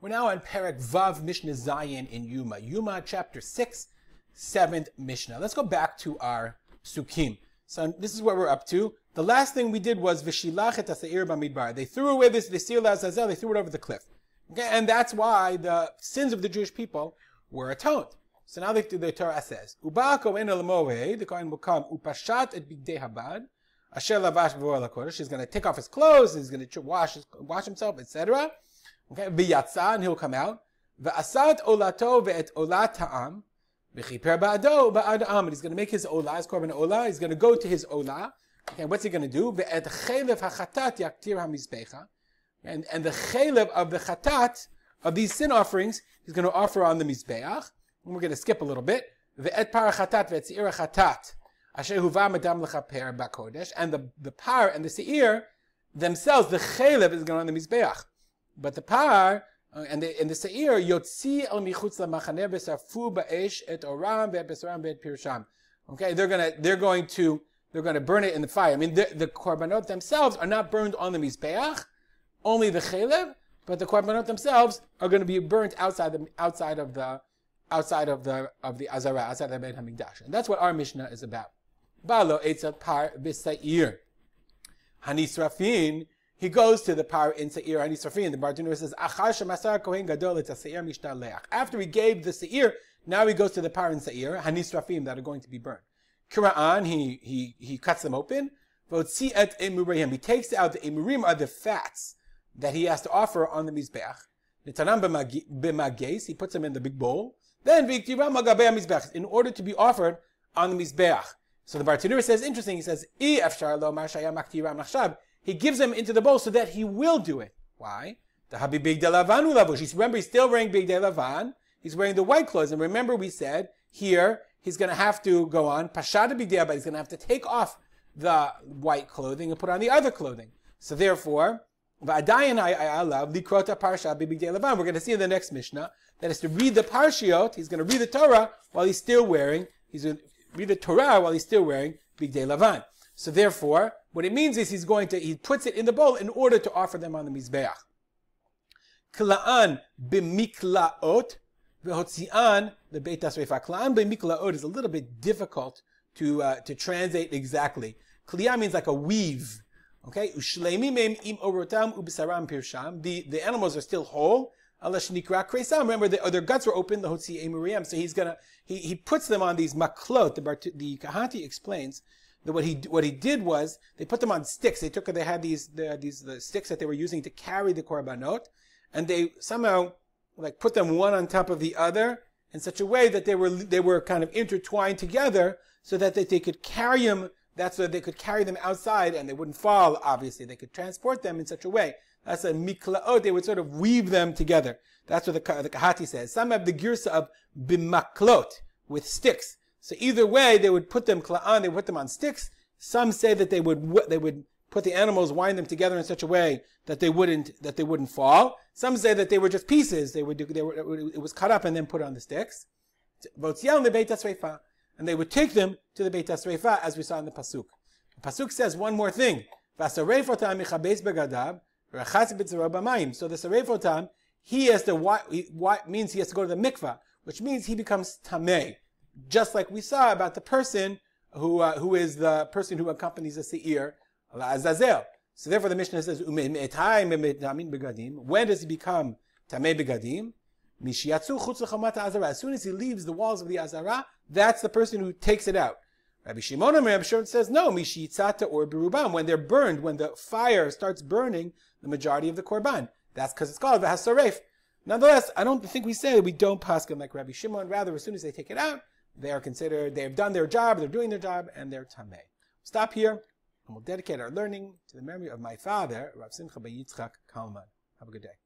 We're now on Perek Vav Mishnah Zion in Yuma. Yuma chapter 6, 7th Mishnah. Let's go back to our Sukkim. So this is what we're up to. The last thing we did was Vishilach et Bamidbar. They threw away this Vesir Azazel, they threw it over the cliff. Okay, and that's why the sins of the Jewish people were atoned. So now the, the Torah says, Uba Kohen Moed, the coin will come, Upashat et Bigdei Habad, Asher Lavash She's going to take off his clothes, he's going to wash, wash himself, etc. Okay, v'yatza, and he'll come out. V'asat olato ve'et olat ha'am. V'chiper ba'ado ba'ad am. And he's going to make his olah, his korban olah. He's going to go to his olah. Okay, what's he going to do? Ve'et chelev ha'chatat yaktir ha'mizpecha. And, and the chelev of the chatat, of these sin offerings, he's going to offer on the mizbeach. And we're going to skip a little bit. Ve'et par ha'chatat ve'et se'ir ha'chatat. Asher huva madam lechaper ba'kodesh. And the, the par and the siir themselves, the chelev is going on the mizbeach. But the par uh, and the and the seir yotzi al michutz lamachaneh besarfu ba'esh et oram ve'et ve'et pirsham. Okay, they're gonna they're going to they're going to burn it in the fire. I mean, the, the korbanot themselves are not burned on the mizbeach, only the chalev, but the korbanot themselves are going to be burnt outside the outside of the outside of the of the azara, outside the Beit Hamikdash, and that's what our Mishnah is about. Balo etzat par b'sair hanisrafin he goes to the power in Seir Ani Sofin. The Bartunur says, After he gave the Seir, now he goes to the power in Seir, Hanisrafim, that are going to be burned. Kira'an, he, he, he cuts them open. Votzi et emurehim. He takes out the emurim are the fats that he has to offer on the Mizbeach. Netanam b'mageis, he puts them in the big bowl. Then v'iktiram agabei mizbeach, in order to be offered on the Mizbeach. So the Bartunur says, interesting, he says, he gives him into the bowl so that he will do it. Why? The Remember, he's still wearing Big Delavan. He's wearing the white clothes. And remember, we said here he's going to have to go on Pashada Big but he's going to have to take off the white clothing and put on the other clothing. So therefore, we're going to see in the next Mishnah that is to read the Parshiot, he's going to read the Torah while he's still wearing, he's going to read the Torah while he's still wearing Big Day Lavan. So therefore, what it means is he's going to, he puts it in the bowl in order to offer them on the Mizbeach. Kla'an bimikla'ot v'hotzi'an, the Beit HaSrefa. Kla'an bimikla'ot is a little bit difficult to, uh, to translate exactly. Kli'a means like a weave. Okay? Ushleimimim im orotam ubisaram pirsham. The, the animals are still whole. Remember, the, their guts were open, the hotzi emuriam. So he's gonna, he, he puts them on these maklot. The, the Kahati explains the, what he what he did was they put them on sticks. They took they had these the, these the sticks that they were using to carry the korbanot, and they somehow like put them one on top of the other in such a way that they were they were kind of intertwined together, so that they, they could carry them. That's so they could carry them outside and they wouldn't fall. Obviously, they could transport them in such a way. That's a miklaot. Oh, they would sort of weave them together. That's what the, the Kahati says. Some have the girsa of bimaklot with sticks. So either way, they would put them kla'an, they would put them on sticks. Some say that they would, they would put the animals, wind them together in such a way that they wouldn't, that they wouldn't fall. Some say that they were just pieces. They would, they were, it was cut up and then put on the sticks. And they would take them to the Beit HaSreifa as we saw in the Pasuk. The Pasuk says one more thing. So the Sarefotam, he has to, what means he has to go to the mikvah, which means he becomes tameh just like we saw about the person who, uh, who is the person who accompanies the seer, azazel. So therefore the Mishnah says, When does he become tamei begadim? As soon as he leaves the walls of the Azara, that's the person who takes it out. Rabbi Shimon and Rabbi Shimon says, no, Mishitzata or Berubam. When they're burned, when the fire starts burning the majority of the Korban. That's because it's called Vahasaref. Nonetheless, I don't think we say we don't pass like Rabbi Shimon. Rather, as soon as they take it out, they are considered, they have done their job, they're doing their job, and they're tamei. Stop here, and we'll dedicate our learning to the memory of my father, Rav Simcha Yitzchak Kalman. Have a good day.